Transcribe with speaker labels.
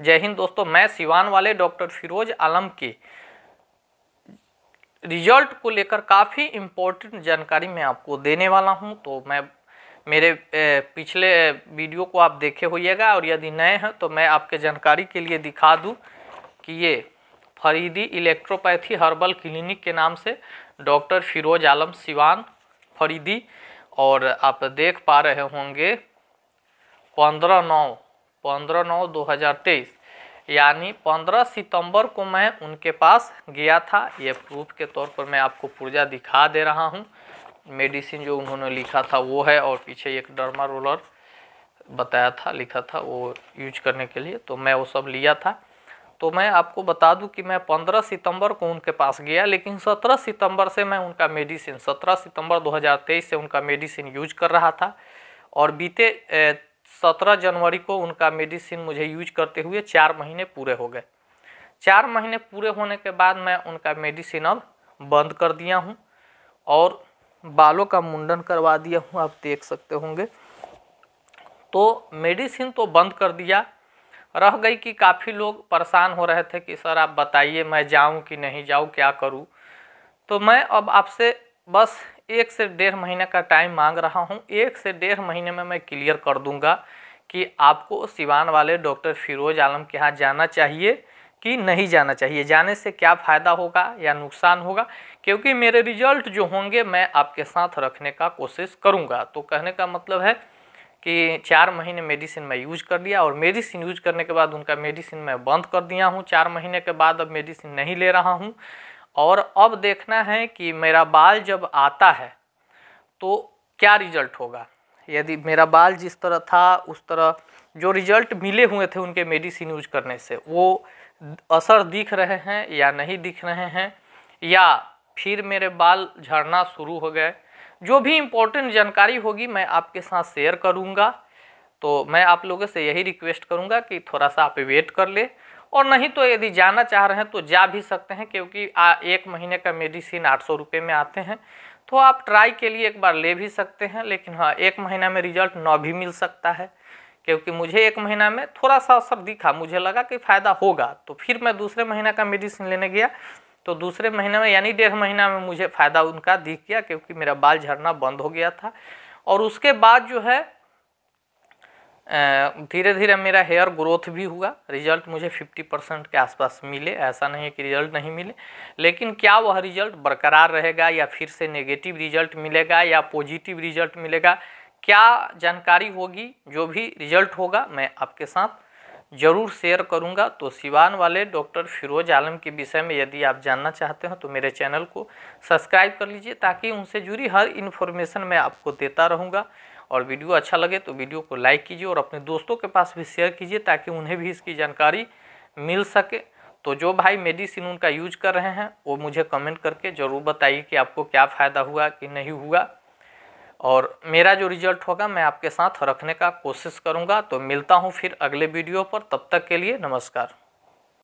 Speaker 1: जय हिंद दोस्तों मैं सिवान वाले डॉक्टर फिरोज आलम के रिजल्ट को लेकर काफ़ी इम्पोर्टेंट जानकारी मैं आपको देने वाला हूं तो मैं मेरे पिछले वीडियो को आप देखे होइएगा और यदि नए हैं तो मैं आपके जानकारी के लिए दिखा दूं कि ये फरीदी इलेक्ट्रोपैथी हर्बल क्लिनिक के नाम से डॉक्टर फिरोज आलम सिवान फरीदी और आप देख पा रहे होंगे पंद्रह नौ पंद्रह नौ दो हज़ार तेईस यानी पंद्रह सितंबर को मैं उनके पास गया था ये प्रूफ के तौर पर मैं आपको पुर्जा दिखा दे रहा हूँ मेडिसिन जो उन्होंने लिखा था वो है और पीछे एक डर्मा रोलर बताया था लिखा था वो यूज करने के लिए तो मैं वो सब लिया था तो मैं आपको बता दूं कि मैं 15 सितंबर को उनके पास गया लेकिन 17 सितंबर से मैं उनका मेडिसिन 17 सितंबर 2023 से उनका मेडिसिन यूज कर रहा था और बीते सत्रह जनवरी को उनका मेडिसिन मुझे यूज करते हुए चार महीने पूरे हो गए चार महीने पूरे होने के बाद मैं उनका मेडिसिन अब बंद कर दिया हूँ और बालों का मुंडन करवा दिया हूँ आप देख सकते होंगे तो मेडिसिन तो बंद कर दिया रह गई कि काफ़ी लोग परेशान हो रहे थे कि सर आप बताइए मैं जाऊँ कि नहीं जाऊँ क्या करूँ तो मैं अब आपसे बस एक से डेढ़ महीने का टाइम मांग रहा हूँ एक से डेढ़ महीने में मैं क्लियर कर दूँगा कि आपको सिवान वाले डॉक्टर फिरोज आलम के यहाँ जाना चाहिए कि नहीं जाना चाहिए जाने से क्या फ़ायदा होगा या नुकसान होगा क्योंकि मेरे रिजल्ट जो होंगे मैं आपके साथ रखने का कोशिश करूँगा तो कहने का मतलब है कि चार महीने मेडिसिन मैं यूज कर लिया और मेडिसिन यूज करने के बाद उनका मेडिसिन मैं बंद कर दिया हूँ चार महीने के बाद अब मेडिसिन नहीं ले रहा हूँ और अब देखना है कि मेरा बाल जब आता है तो क्या रिजल्ट होगा यदि मेरा बाल जिस तरह था उस तरह जो रिजल्ट मिले हुए थे उनके मेडिसिन यूज करने से वो असर दिख रहे हैं या नहीं दिख रहे हैं या फिर मेरे बाल झड़ना शुरू हो गए जो भी इम्पोर्टेंट जानकारी होगी मैं आपके साथ शेयर करूँगा तो मैं आप लोगों से यही रिक्वेस्ट करूँगा कि थोड़ा सा आप वेट कर ले और नहीं तो यदि जाना चाह रहे हैं तो जा भी सकते हैं क्योंकि आ, एक महीने का मेडिसिन आठ सौ रुपये में आते हैं तो आप ट्राई के लिए एक बार ले भी सकते हैं लेकिन हाँ एक महीना में रिजल्ट न भी मिल सकता है क्योंकि मुझे एक महीना में थोड़ा सा असर दिखा मुझे लगा कि फ़ायदा होगा तो फिर मैं दूसरे महीना का मेडिसिन लेने गया तो दूसरे महीने में यानी डेढ़ महीना में मुझे फ़ायदा उनका दिख गया क्योंकि मेरा बाल झड़ना बंद हो गया था और उसके बाद जो है धीरे धीरे मेरा हेयर ग्रोथ भी हुआ रिजल्ट मुझे 50 परसेंट के आसपास मिले ऐसा नहीं है कि रिजल्ट नहीं मिले लेकिन क्या वह रिजल्ट बरकरार रहेगा या फिर से नेगेटिव रिजल्ट मिलेगा या पॉजिटिव रिजल्ट मिलेगा क्या जानकारी होगी जो भी रिजल्ट होगा मैं आपके साथ ज़रूर शेयर करूंगा तो सिवान वाले डॉक्टर फिरोज आलम के विषय में यदि आप जानना चाहते हो तो मेरे चैनल को सब्सक्राइब कर लीजिए ताकि उनसे जुड़ी हर इन्फॉर्मेशन मैं आपको देता रहूँगा और वीडियो अच्छा लगे तो वीडियो को लाइक कीजिए और अपने दोस्तों के पास भी शेयर कीजिए ताकि उन्हें भी इसकी जानकारी मिल सके तो जो भाई मेडिसिन उनका यूज कर रहे हैं वो मुझे कमेंट करके ज़रूर बताइए कि आपको क्या फ़ायदा हुआ कि नहीं हुआ और मेरा जो रिजल्ट होगा मैं आपके साथ रखने का कोशिश करूँगा तो मिलता हूँ फिर अगले वीडियो पर तब तक के लिए नमस्कार